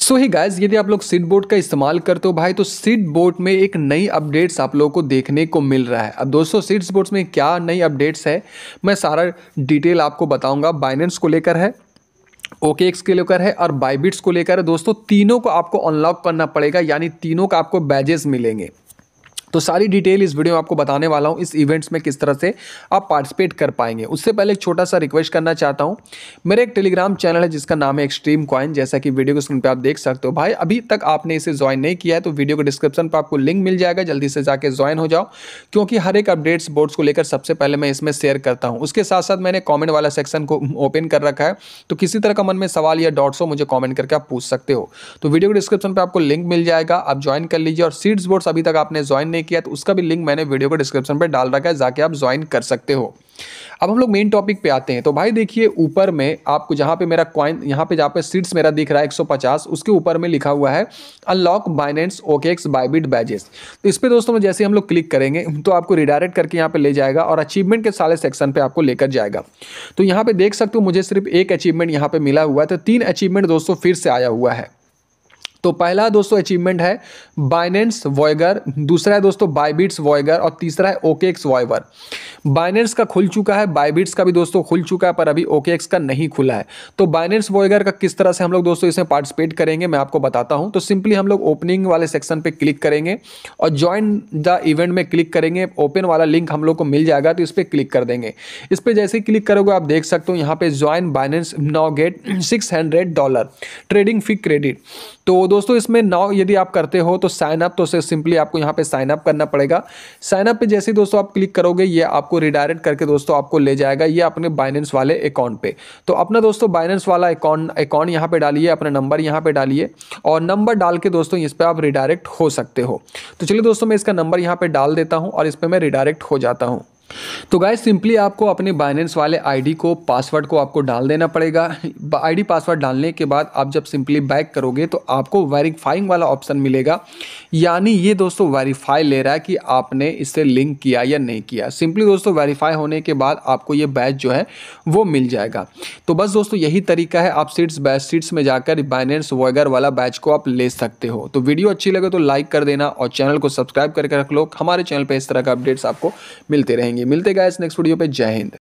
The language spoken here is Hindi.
सो ही गाइज यदि आप लोग सीट बोर्ड का इस्तेमाल करते हो भाई तो सीट बोर्ड में एक नई अपडेट्स आप लोगों को देखने को मिल रहा है अब दोस्तों सीट्स बोर्ड्स में क्या नई अपडेट्स है मैं सारा डिटेल आपको बताऊंगा बाइनेंस को लेकर है ओके एक्स के लेकर है और बाइबिट्स को लेकर है दोस्तों तीनों को आपको अनलॉक करना पड़ेगा यानी तीनों का आपको बैजेस मिलेंगे तो सारी डिटेल इस वीडियो में आपको बताने वाला हूँ इस इवेंट्स में किस तरह से आप पार्टिसिपेट कर पाएंगे उससे पहले एक छोटा सा रिक्वेस्ट करना चाहता हूँ मेरा एक टेलीग्राम चैनल है जिसका नाम है एक्सट्रीम कॉइन जैसा कि वीडियो को स्क्रीन पर आप देख सकते हो भाई अभी तक आपने इसे ज्वाइन नहीं किया है तो वीडियो को डिस्क्रिप्शन पर आपको लिंक मिल जाएगा जल्दी से जाकर ज्वाइन हो जाओ क्योंकि हर एक अपडेट्स बोर्ड्स को लेकर सबसे पहले मैं इसमें शेयर करता हूँ उसके साथ साथ मैंने कॉमेंट वाला सेक्शन को ओपन कर रखा है तो किसी तरह का मन में सवाल या डॉट्स हो मुझे कॉमेंट करके आप पूछ सकते हो तो वीडियो को डिस्क्रिप्शन पर आपको लिंक मिल जाएगा आप ज्वाइन कर लीजिए और सीट्स बोर्ड्स अभी तक आपने ज्वाइन नहीं नहीं किया तो उसका भी लिंक मैंने वीडियो को डिस्क्रिप्शन पर डाल रखा है जाके आप ज्वाइन कर सकते हो अब हम लोग मेन टॉपिक पे आते हैं तो भाई देखिए ऊपर में आपको जहाँ पे मेरा क्वाइन यहाँ पे जहाँ पे सीट्स मेरा दिख रहा है 150 उसके ऊपर में लिखा हुआ है unlock Binance OKX Bybit badges तो इस पर दोस्तों जैसे हम लोग क्लिक करेंगे तो आपको रिडायरेक्ट करके यहाँ पे ले जाएगा और अचीवमेंट के सारे सेक्शन पर आपको लेकर जाएगा तो यहाँ पर देख सकते हो मुझे सिर्फ एक अचीवमेंट यहाँ पर मिला हुआ है तो तीन अचीवमेंट दोस्तों फिर से आया हुआ है तो पहला दोस्तों अचीवमेंट है बाइनेंस वॉयगर दूसरा है दोस्तों बाइबिट्स वॉयगर और तीसरा है ओकेक्स वॉयवर बाइनेंस का खुल चुका है बाइबिट्स का भी दोस्तों खुल चुका है पर अभी ओकेक्स का नहीं खुला है तो बाइनेंस वॉयगर का किस तरह से हम लोग दोस्तों इसमें पार्टिसिपेट करेंगे मैं आपको बताता हूँ तो सिंपली हम लोग ओपनिंग वाले सेक्शन पर क्लिक करेंगे और ज्वाइन द इवेंट में क्लिक करेंगे ओपन वाला लिंक हम लोग को मिल जाएगा तो इस पर क्लिक कर देंगे इस पर जैसे क्लिक करोगे आप देख सकते हो यहाँ पे join Binance now get six dollar trading fee credit तो दोस्तों इसमें नाउ यदि आप करते हो तो साइन अप तो सिंपली आपको यहाँ पे साइन अप करना पड़ेगा साइन अप पे जैसे दोस्तों आप क्लिक करोगे ये आपको रिडायरेक्ट करके दोस्तों आपको ले जाएगा ये अपने बाइनेंस वाले अकाउंट पे तो अपना दोस्तों बाइनेंस वाला अकाउंट अकाउंट यहाँ पे डालिए अपना नंबर यहाँ पे डालिए और नंबर डाल के दोस्तों इस पर आप रिडायरेक्ट हो सकते हो तो चलिए दोस्तों मैं इसका नंबर यहाँ पर डाल देता हूँ और इस पर मैं रिडायरेक्ट हो जाता हूँ तो गाय सिंपली आपको अपने बाइनेंस वाले आईडी को पासवर्ड को आपको डाल देना पड़ेगा आईडी पासवर्ड डालने के बाद आप जब सिंपली बैक करोगे तो आपको वेरीफाइंग वाला ऑप्शन मिलेगा यानी ये दोस्तों वेरीफाई ले रहा है कि आपने इससे लिंक किया या नहीं किया सिंपली दोस्तों वेरीफाई होने के बाद आपको ये बैच जो है वो मिल जाएगा तो बस दोस्तों यही तरीका है आप सीट्स बैच सीट्स में जाकर बाइनेंस वगैरह वाला बैच को आप ले सकते हो तो वीडियो अच्छी लगे तो लाइक कर देना और चैनल को सब्सक्राइब करके रख लो हमारे चैनल पर इस तरह का अपडेट्स आपको मिलते रहेंगे मिलते गए इस नेक्स्ट वीडियो पे जय हिंद